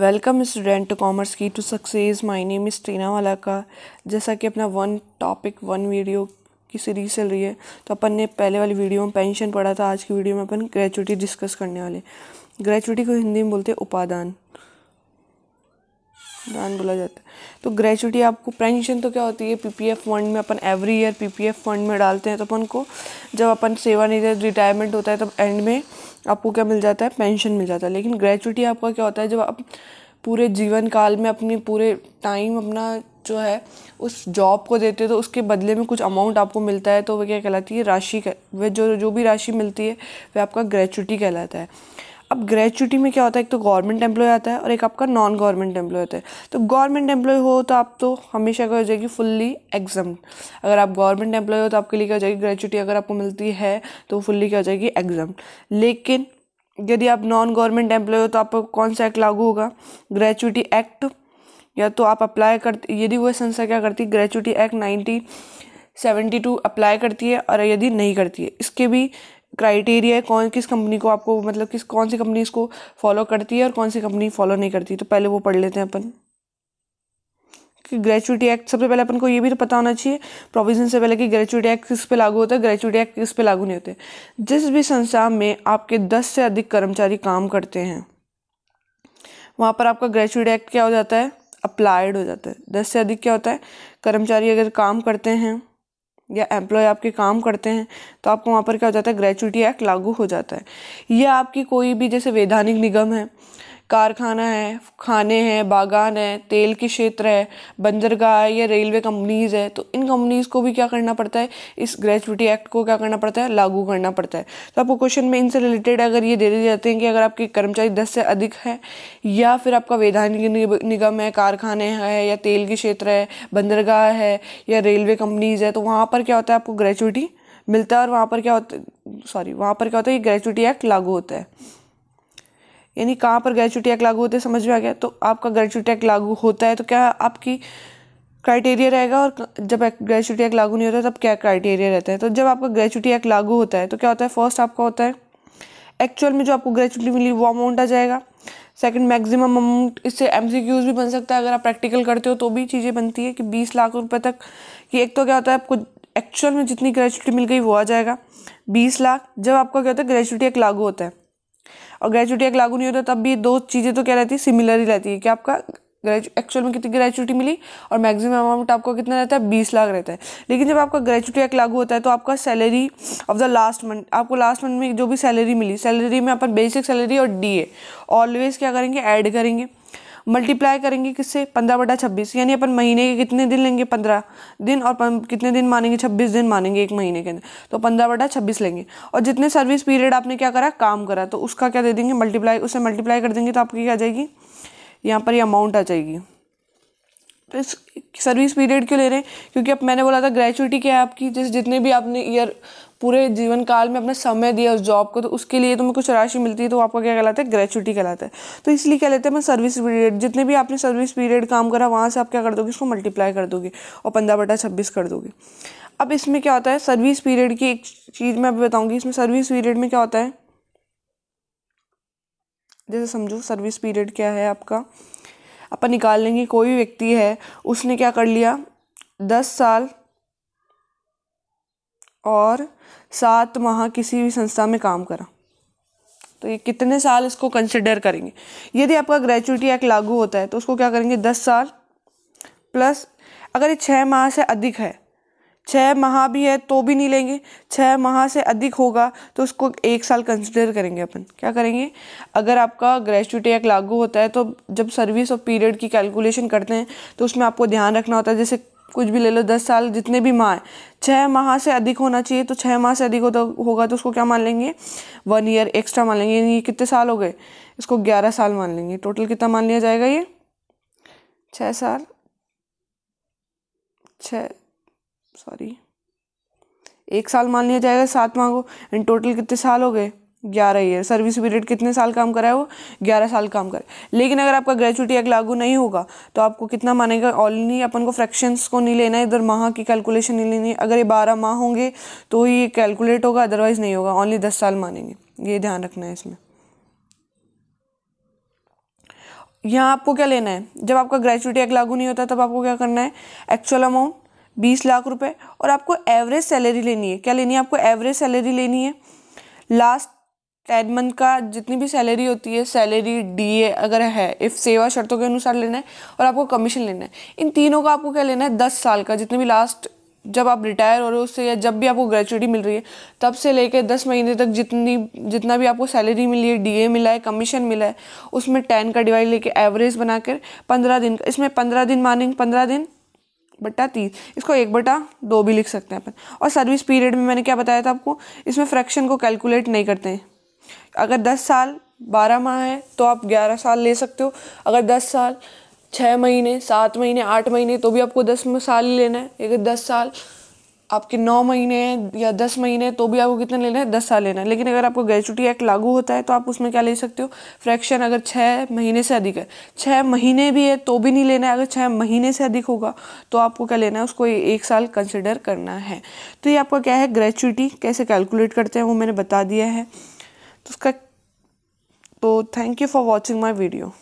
welcome student to commerce key to success my name is Tina का जैसा कि अपना वन टॉपिक वन वीडियो की सीरीज चल रही है तो अपन ने पहले वाली वीडियो में पेंशन पढ़ा था आज की वीडियो में अपन ग्रेचुटी डिस्कस करने वाले ग्रेचुटी को हिंदी में बोलते हैं उपादान दान बोला जाता है तो ग्रेचुटी आपको पेंशन तो क्या होती है पीपीएफ फंड में अपन एवरी ईयर पीपीएफ फंड में डालते हैं तो अपन को जब अपन सेवा नहीं रिटायरमेंट होता है तब तो एंड में आपको क्या मिल जाता है पेंशन मिल जाता है लेकिन ग्रेचुटी आपका क्या होता है जब आप पूरे जीवन काल में अपने पूरे टाइम अपना जो है उस जॉब को देते हो तो उसके बदले में कुछ अमाउंट आपको मिलता है तो वह क्या कहलाती है राशि वह जो जो भी राशि मिलती है वह आपका ग्रेचुटी कहलाता है अब ग्रेचुटी में क्या होता है एक तो गवर्नमेंट एम्प्लॉय आता है और एक आपका नॉन गवर्नमेंट एम्प्लॉय होता है तो गवर्नमेंट एम्प्लॉय हो तो आप तो हमेशा क्या हो जाएगी फुल्ली एग्जाम अगर आप गवर्नमेंट एम्प्लॉय हो तो आपके लिए क्या हो जाएगी ग्रेचुटी अगर आपको मिलती है तो फुल्ली क्या हो जाएगी एग्जाम लेकिन यदि आप नॉन गवर्नमेंट एम्प्लॉय हो तो आपको कौन सा एक्ट लागू होगा ग्रेचुटी एक्ट या तो आप अप्लाई कर यदि वह संस्था क्या करती है gratuity act nineteen seventy two apply करती है और यदि नहीं करती है इसके भी क्राइटेरिया है कौन किस कंपनी को आपको मतलब किस कौन सी कंपनी इसको फॉलो करती है और कौन सी कंपनी फॉलो नहीं करती तो पहले वो पढ़ लेते हैं अपन कि ग्रेचुटी एक्ट सबसे पहले अपन को ये भी तो पता होना चाहिए प्रोविजन से पहले कि ग्रेचुटी एक्ट किस पे लागू होता है ग्रेचुटी एक्ट किस पे लागू नहीं होते जिस भी संस्था में आपके दस से अधिक कर्मचारी काम करते हैं वहाँ पर आपका ग्रेचुटी एक्ट क्या हो जाता है अप्लाइड हो जाता है दस से अधिक क्या होता है कर्मचारी अगर काम करते हैं या एम्प्लॉय आपके काम करते हैं तो आपको वहाँ पर क्या हो जाता है ग्रेचुटी एक्ट लागू हो जाता है या आपकी कोई भी जैसे वैधानिक निगम है कारखाना है खाने हैं बागान है तेल के क्षेत्र है बंदरगाह है या रेलवे कंपनीज़ है तो इन कंपनीज़ को भी क्या करना पड़ता है इस ग्रेचुटी एक्ट को क्या करना पड़ता है लागू करना पड़ता है तो आपको क्वेश्चन में इनसे रिलेटेड अगर ये दे दिए जाते हैं कि अगर आपके कर्मचारी दस से अधिक है या फिर आपका वैधानिक निगम है कारखाने है या तेल के क्षेत्र है बंदरगाह है या रेलवे कंपनीज़ है तो वहाँ पर क्या होता है आपको ग्रेचुटी मिलता है और वहाँ पर क्या होता है सॉरी वहाँ पर क्या होता है ये ग्रेचुटी एक्ट लागू होता है यानी कहाँ पर ग्रेचुटी एक्ट लागू होते हैं समझ में आ गया तो आपका ग्रेचुटी एक्ट लागू होता है तो क्या आपकी क्राइटेरिया रहेगा और जब ग्रेचुटी एक्ट लागू नहीं होता तब क्या क्राइटेरिया रहता है तो जब आपका ग्रेचुटी एक्ट लागू होता है तो क्या होता है फर्स्ट आपका होता है एक्चुअल में जो आपको ग्रेचुटी मिली वो अमाउंट आ जाएगा सेकंड मैक्सिमम अमाउंट इससे एम भी बन सकता है अगर आप प्रैक्टिकल करते हो तो भी चीज़ें बनती है कि बीस लाख रुपये तक कि एक तो क्या होता है आपको एक्चुअल में जितनी ग्रेचुटी मिल गई वो आ जाएगा बीस लाख जब आपका क्या होता है ग्रेचुटी एक लागू होता है और ग्रेचुटी एक्ट लागू नहीं होता तब भी दो चीज़ें तो क्या रहती है सिमिलर ही रहती है कि आपका एक्चुअल में कितनी ग्रेचुटी मिली और मैक्सिमम अमाउंट आपका कितना रहता है बीस लाख रहता है लेकिन जब आपका ग्रेचुटी एक्ट लागू होता है तो आपका salary of the last month आपको लास्ट मंथ में जो भी सैलरी मिली सैलरी में अपन बेसिक सैलरी और डी ए ऑलवेज क्या करेंगे ऐड करेंगे मल्टीप्लाई करेंगे किससे पंद्रह बटा छब्बीस यानी अपन महीने के कितने दिन लेंगे पंद्रह दिन और कितने दिन मानेंगे छब्बीस दिन मानेंगे एक महीने के अंदर तो पंद्रह बटा छब्बीस लेंगे और जितने सर्विस पीरियड आपने क्या करा काम करा तो उसका क्या दे देंगे मल्टीप्लाई उसे मल्टीप्लाई कर देंगे तो आपकी क्या आ जाएगी यहाँ पर ये अमाउंट आ जाएगी तो इस सर्विस पीरियड क्यों ले रहे हैं क्योंकि अब मैंने बोला था ग्रेचुटी क्या है आपकी जिस जितने भी आपने ईयर पूरे जीवन काल में अपना समय दिया उस जॉब को तो उसके लिए तुम्हें कुछ राशि मिलती है तो आपका क्या कहलाता है ग्रेचुटी कहलाता है तो इसलिए क्या लेते हैं मैं सर्विस पीरियड जितने भी आपने सर्विस पीरियड काम करा वहाँ से आप क्या कर दोगे इसको मल्टीप्लाई कर दोगे और पंद्रह बटा छब्बीस कर दोगे अब इसमें क्या होता है सर्विस पीरियड की एक चीज़ मैं अभी बताऊँगी इसमें सर्विस पीरियड में क्या होता है जैसे समझो सर्विस पीरियड क्या है आपका अपन निकाल लेंगे कोई व्यक्ति है उसने क्या कर लिया दस साल और सात माह किसी भी संस्था में काम करा तो ये कितने साल इसको कंसिडर करेंगे यदि आपका ग्रेचुटी एक्ट लागू होता है तो उसको क्या करेंगे दस साल प्लस अगर ये छः माह से अधिक है छः माह भी है तो भी नहीं लेंगे छः माह से अधिक होगा तो उसको एक साल कंसिडर करेंगे अपन क्या करेंगे अगर आपका ग्रेचुटी एक्ट लागू होता है तो जब सर्विस और पीरियड की कैलकुलेशन करते हैं तो उसमें आपको ध्यान रखना होता है जैसे कुछ भी ले लो दस साल जितने भी माह हैं छः माह से अधिक होना चाहिए तो छः माह से अधिक हो तो होगा तो उसको क्या मान लेंगे वन ईयर एक्स्ट्रा मान लेंगे ये कितने साल हो गए इसको ग्यारह साल मान लेंगे टोटल कितना मान लिया जाएगा ये छः साल छः सॉरी एक साल मान लिया जाएगा सात माह को एंड टोटल कितने साल हो गए ग्यारह ईयर सर्विस पीरियड कितने साल काम करा है वो ग्यारह साल काम करे लेकिन अगर आपका ग्रेचुटी एक्ट लागू नहीं होगा तो आपको कितना मानेगा ऑलरेडी अपन को फ्रैक्शंस को नहीं लेना है इधर माह की कैलकुलेशन नहीं लेनी अगर ये बारह माह होंगे तो ये कैलकुलेट होगा अदरवाइज़ नहीं होगा ऑनली दस साल मानेंगे ये ध्यान रखना है इसमें यहाँ आपको क्या लेना है जब आपका ग्रेचुटी एक्ट लागू नहीं होता तब आपको क्या करना है एक्चुअल अमाउंट बीस लाख रुपए और आपको एवरेज सैलरी लेनी है क्या लेनी है आपको एवरेज सैलरी लेनी है लास्ट टेन मंथ का जितनी भी सैलरी होती है सैलरी डीए अगर है इफ़ सेवा शर्तों के अनुसार लेना है और आपको कमीशन लेना है इन तीनों का आपको क्या लेना है दस साल का जितने भी लास्ट जब आप रिटायर हो रहे हो उससे या जब भी आपको ग्रेचुटी मिल रही है तब से लेकर दस महीने तक जितनी जितना भी आपको सैलरी मिली है डीए मिला है कमीशन मिला है उसमें टेन का डिवाइड लेके एवरेज बनाकर पंद्रह दिन का इसमें पंद्रह दिन मानेंगे पंद्रह दिन बटा तीस इसको एक बटा दो भी लिख सकते हैं अपन और सर्विस पीरियड में मैंने क्या बताया था आपको इसमें फ्रैक्शन को कैलकुलेट नहीं करते हैं अगर दस साल बारह माह है तो आप ग्यारह साल ले सकते हो अगर दस साल छः महीने सात महीने आठ महीने तो भी आपको दस साल ही लेना है अगर दस साल आपके नौ महीने या दस महीने तो भी आपको कितना लेना है दस साल लेना है लेकिन अगर आपको ग्रेचुटी एक्ट लागू होता है तो आप उसमें क्या ले सकते हो फ्रैक्शन अगर छः महीने से अधिक है छः महीने भी है तो भी नहीं लेना है अगर छः महीने से अधिक होगा तो आपको क्या लेना है उसको एक साल कंसिडर करना है तो ये आपका क्या है ग्रेचुटी कैसे कैलकुलेट करते हैं वो मैंने बता दिया है तो उसका तो thank you for watching my video